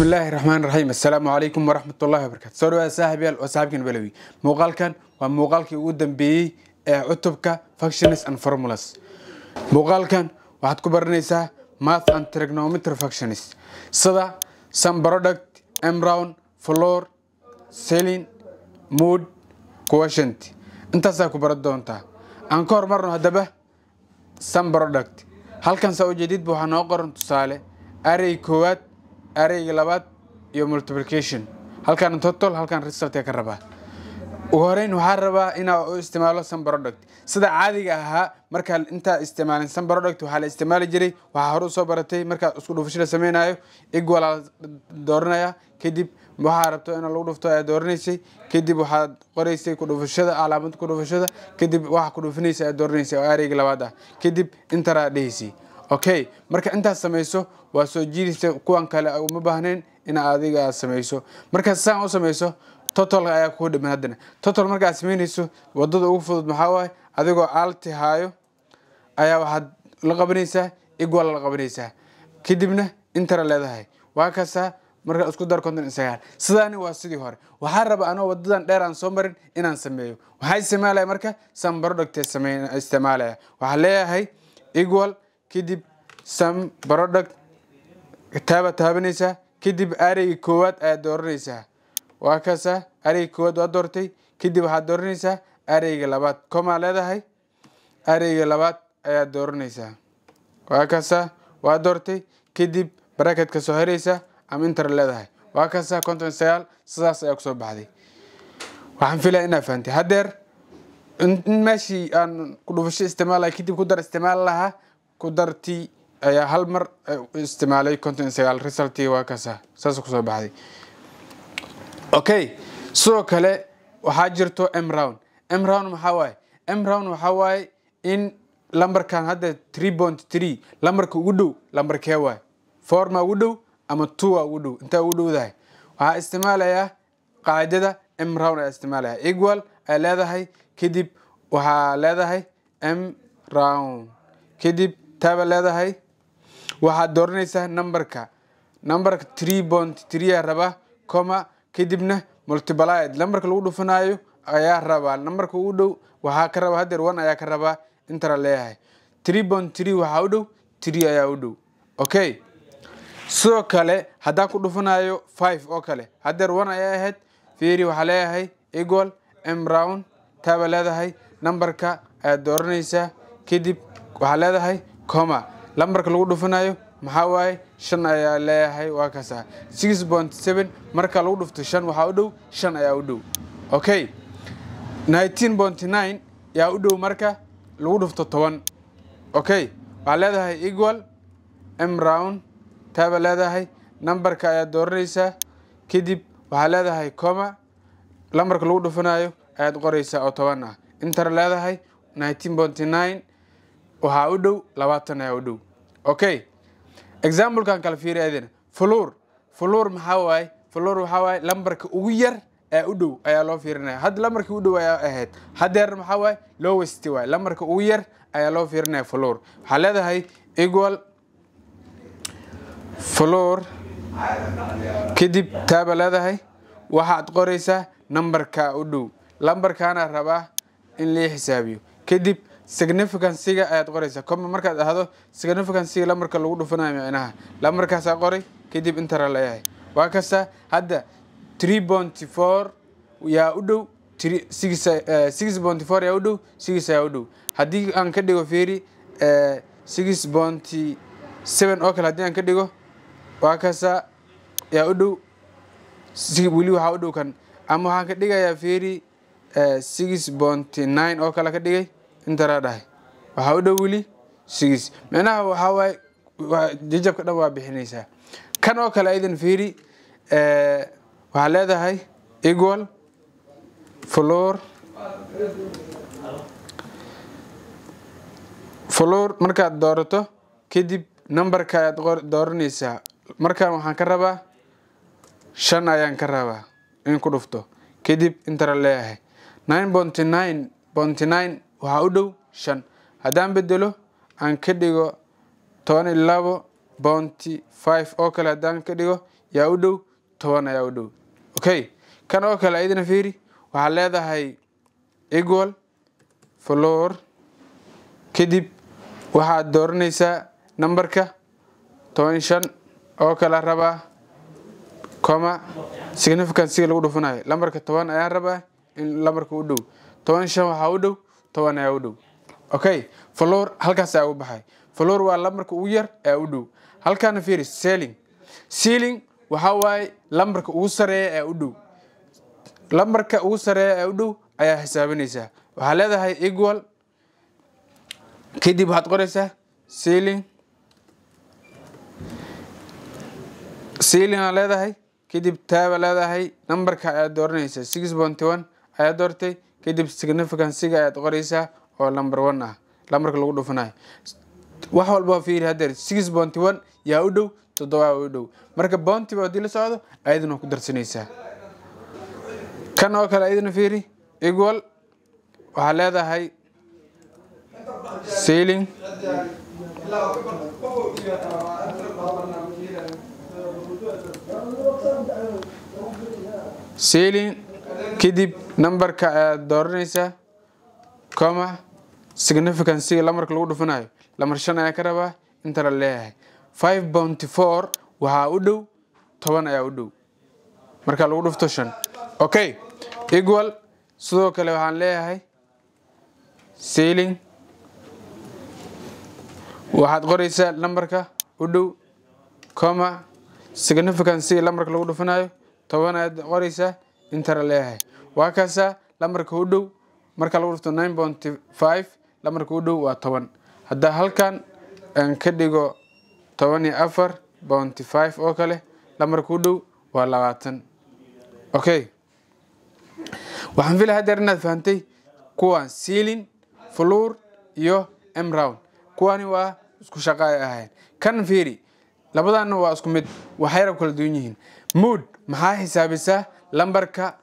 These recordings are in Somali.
bismi illaahi raxmaan raxiim assalaamu calaykum waraxmat ullahi wabarakatu soo dhawaada saaxiibyaal oo saaxiibkan balawi muuqaalkan waa muuqaalkii ugu dambeeyey ee cutubka functions and formulas muuqaalkan waxaad ku baranaysaa math and trigonometry functions sida sum product emround floor selin mood quotient intaasaa ku baran doontaa aan ka hormarno haddaba sum product halkan saa ujeedidba waxaa noo qoran tusaale array koowaad areyga labaad iyo multiplication halkaan total halkaan resultka ka rabaa ugu horeyn waxaan rabaa inaa u isticmaalo sun product sida caadiga ahaa markaa intaa isticmaalin sun product waxaa la isticmaali jiray waxaa hore usoo baratay markaa isku dhufashada samaynayo equal dooranaya kadib waxaa rabto in lagu dhufto ayaa dooranaysay kadib waxaad qoraysay kudhufashada calaamad kudhufashada kadib waxaa kudhufinaysa ayaa dooranaysa oo areyga labaad ah kadib intaraa dhehaysay okay marka intaad samayso waa soo jiidaysa kuwan kale uma baahnayn inaa adiga samayso markaa saan u samayso totalka ayaa kuu dhiman haddana total markaad samaynayso wadada ugu fudud maxaa waaye adigoo alti haayo ayaa waxaad la qabanaysaa igwal la qabanaysaa kadibna intara leedahay waa kasaa markaa isku dar konton iyo sagaal sidaani waa sidii hore waxaa raba anoo wadadan dheer aan soo marin inaan sameeyo waxaa isticmaalaya marka san producte same isticmaalaya waxaa leeyahay igwal kadib sam barodhag taaba taabanaysaa kadib areyga koowaad ayaad dooranaysaa waa kaasa areyga koowaad waa doortay kadib waxaad dooranaysaa areyga labaad komaa leedahay areyga labaad ayaad dooranaysaa waa kaasa waa doortay kadib barakadka soo xiraysa ama inter leedahay waa kaasa konton sagaal sidaas ayaa kusoo baxday waxaan filaa inaa fahamtay haddeer in meeshii aan kudhufasho isticmaal laha kadib ku dar isticmaal lahaa ku darti ayaa hal mar isticmaalay konton sagaal resultii waa kaasa saas kusoo baxday okay sidoo kale waxaa jirto mround mround maxaa waaye mround waxaa waaye in lambarkan hadda three point three lambarka ugu dhow lambarkee waay four ugu dhow ama two ugu dhow intaa ugu dhowdahay waxaa isticmaalayaa qaacidada mround ayaa isticmaalaya equal ay leedahay kadib waxaa leedahay m kadib taaba leedahay waxaad dooranaysaa numberka numberka tree bont tria raba coma kadibna multiplied numberka lagu dhufanayo ayaa rabaa nambarka u dhow waxaa ka rabaa hadeer one ayaa ka rabaa intala leeyahay tree bont tree waxaa u dhow tree ayaa u dhow okay sidoo kale haddaan ku dhufanayo five oo kale hadeer one ayaa ahayd feri waxaa leeyahay egoal m round taabaa leedahay numberka ayaad dooranaysaa kadib waxaa leedahay coma lambarka lagu dhufanayo maxaa waaye shan ayaa leeyahay waa kaasa six point seven marka lagu dhufto shan waxaa u dhow shan ayaa u dhow okay nineteen point nine yaa u dhow marka lagu dhufto toban okay waxaa leedahay equal m round taaba leedahay nambarka ayaad dooranaysaa kadib waxaa leedahay coma lambarka lagu dhufanayo ayaad qoraysaa oo toban ah intar leedahay nineteen point nine waxaa u dhow labaatan ayaa u dhow okay examplekan kala fiiri adina fuluur fuluur maxaa waaye fuluur waxaa waaye lambarka ugu yar ee u dhow ayaa loo fiirinaya hadda lambarkii u dhow ayaa ahayd hadeerna maxaa waaye lowest waaye lambarka ugu yar ayaa loo fiirinaya fuluur waxaa leedahay equal fuluur kadib taaba leedahay waxaad qoraysaa nambarka u dhow lambarkaana rabaa in lii xisaabiyo kadib significancyga ayaad qoraysaa comma markaad ahdo significansiga la marka lagu dhufanayo micnaha la markaasaa qoray kadib intara layahay waa kastaa hadda tree bonty four yaa u dhow six bonty eh, four yaa u dhow six yaa u dhow haddii aan ka dhigo fiiri eh, six bonty seven oo kale haddii aan ka dhigo waa kastaa yaa u dhow weli waxaa u dhow kan ama waxaan ka dhigayaa fiiri eh, six bonty nine oo kale ka dhigay intaraa dhahay waxaa u dhow weli sigiis micnaha waxaawaay jajabka dhan waa bixinaysaa kan oo kale aydan fiiri eh, waxaa leedahay egual flor floor markaad doorato kadib numberka ayaad dooranaysaa markaan waxaan ka rabaa shan ayaan ka rabaa in ku dhufto kadib intara leeyahay nine bonty nine bonty nine waxaa u dhow shan haddaan bedelo aan ka dhigo toban iyo labo bounty five oo kale haddaan ka dhigo yaa u dhow toban ayaa u dhow okay kan oo kale ayadana fiiri waxaa leedahay egual floor kadib waxaad dooranaysaa nambarka toban shan oo kale rabaa coma significansiga lagu dhufanayo lambarka toban ayaan rabaa in lambarka u dhow toban shan waxaa u dhow toban ee u dhow okay flor halkaas u baxay flor waa lambarka ugu yar ee u dhow halkaana fiiri seling seling waxaa waaye lambarka ugu sareeya ee u dhow lambarka ugu sareeya ee u dhow ayaa xisaabinaysaa waxaa leedahay equal kadib waxaad qoreysaa seling selingaa leedahay kadib taaba leedahay nambarka ayaa dooranaysaa six bonty one ayaa doortay kadib significansiga ayaad qoraysaa oo number one ah lambarka lagu dhufanayo wax walba fiiri hadeer six bonty one yaa u dhow toddobaa u dhow marka bountiba haddii la socdo ayaduna ku darsanaysaa kan oo kale ayaduna fiiri equal waxaa leedahay sailing sailing kadib numberka ayaad dooranaysaa coma significancy lamarka lagu dhufanayo lamar shan ayaa ka rabaa inta la leeyahay five bounty four waxaa u dhow toban ayaa u dhow markaa lagu dhufto shan okay equal sidoo kale waxaan leeyahay sailing waxaad qoraysaa lambarka u dhow coma significancy lamarka lagu dhufanayo toban ayaad qoraysaa intara leeyahay waa kaasaa lamarka u dhow marka lagu dhufto nine point five lamarka u dhow waa toban haddaa halkan aan ka dhigo toban iyo afar bounty five oo kale lamarka u dhow waa labaatan okay waxaan fila hadeer inaad fahantay kuwaan sealing fuluur iyo mround kuwaani waa isku shaqa ay ahayn kan fiiri labadaana waa isku mid waxay rab kala duwan yihiin mood maxaa xisaabisaa lambarka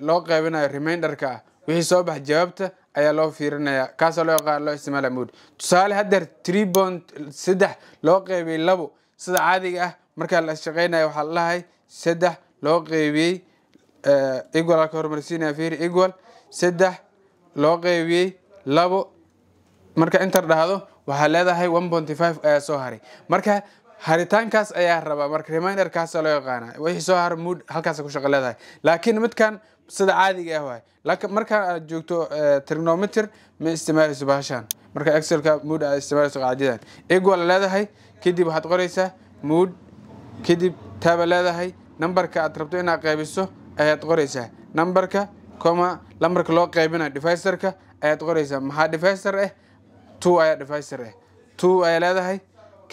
loo qaybinayo remainderka ah wixii soo bax jawaabta ayaa loo fiirinayaa kaasoo loo yaqaan loo isticmaala mood tusaale haddeer tree bont saddex loo qaybiyey labo sida caadiga ah markaa la shaqeynaya waxaa lalahay saddex loo qaybiyey egual halka horumarsiinaya fiiri egual saddex loo qaybiyey labo marka intar dhahdo waxaa leedahay one bonty five ayaa soo haray marka haritaankaas ayaa rabaa marka reminderkaas loo yaqaana wixii soo har mood halkaas ku shaqo leedahay laakiin midkan sida caadiga ah waay laakiin aad joogto eh, trigonometer ma isticmaalayso bahashaan marka excelka mood aad isticmaalayso qaacidadan equal leedahay kadib waxaad qoraysaa mood kadib taaba leedahay numberka aad rabto inaad qaybiso ayaad qoraysaa numberka coma numberka loo qaybinayo divisorka ayaad qoraysaa maxaa divisor ah eh? two ayaa divisor ah eh. two ayaa leedahay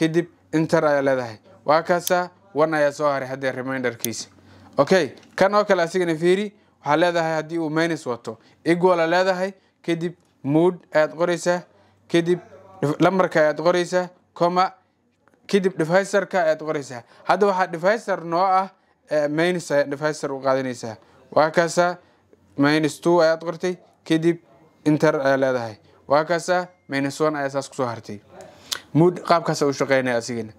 kadib inter ayaa leedahay waa kaasa one ayaa soo haray haddee reminderkiisa okay kan oo kale asigana fiiri waxaa leedahay haddii uu minus wato eguala leedahay kadib mood ayaad qoreysaa kadib lambarka ayaad qoreysaa coma kadib dhifhaysterka ayaad qoreysaa hadda waxaa dhifhayster noo ah eh, minus ayaa dhifhayster u qaadanaysaa waa kaasa minus two ayaad qortay kadib inter ayaa leedahay waa kaasa minus one ayaa saas kusoo hartay qaabkaas u shaqeynaya asigana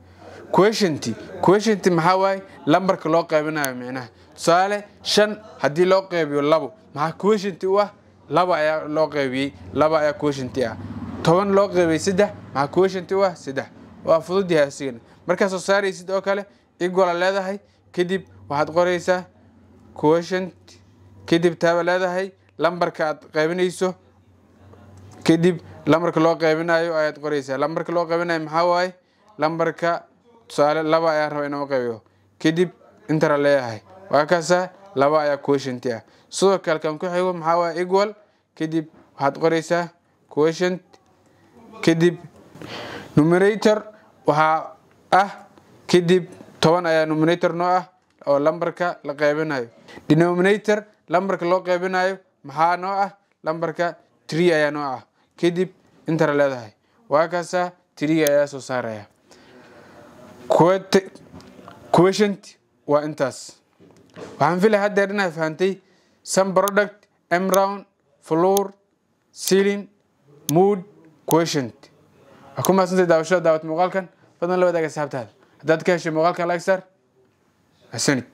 questiont questiont maxaa waaye lambarka loo qaybinayo micnaha tusaale shan haddii loo qeybiyo labo maxaa questiont u ah laba ayaa loo qaybiyey laba ayaa questiont ah toban loo qaybiyey saddex maxaa questiont u ah saddex waa fudud yahay asigana markaasoo saaraysid oo kale igola leedahay kadib waxaad qoraysaa questiont kadib taaba leedahay lambarka aad qaybinayso kadib lambarka loo qaybinayo ayaad qoreysaa lambarka loo qaybinayo maxaa waaye lambarka tusaale laba ayaa raba inoo qaybiyo kadib intara leeyahay waa kaasa laba ayaa quotient ah sidoo kale kan ku xigo maxaa waaye equal kadib waxaad qoreysaa quotient kadib numerator waxaa ah kadib toban ayaa numerator noo ah oo lambarka la qaybinayo denominator lambarka loo qaybinayo maxaa noo ah lambarka tree ayaa noo ah kadib intana leedahay waa kaasaa tiriga ayaa soo saaraya kuwa shanti waa intaas waxaan fila haddeer inaad fahamtay sun product emround floor silin mood queshant waa ku mahadsantahay daawashada daawad muuqaalkan fadlan la wadaaga asxaabtaada haddaad ka heshay muuqaalkan like sar ahsanid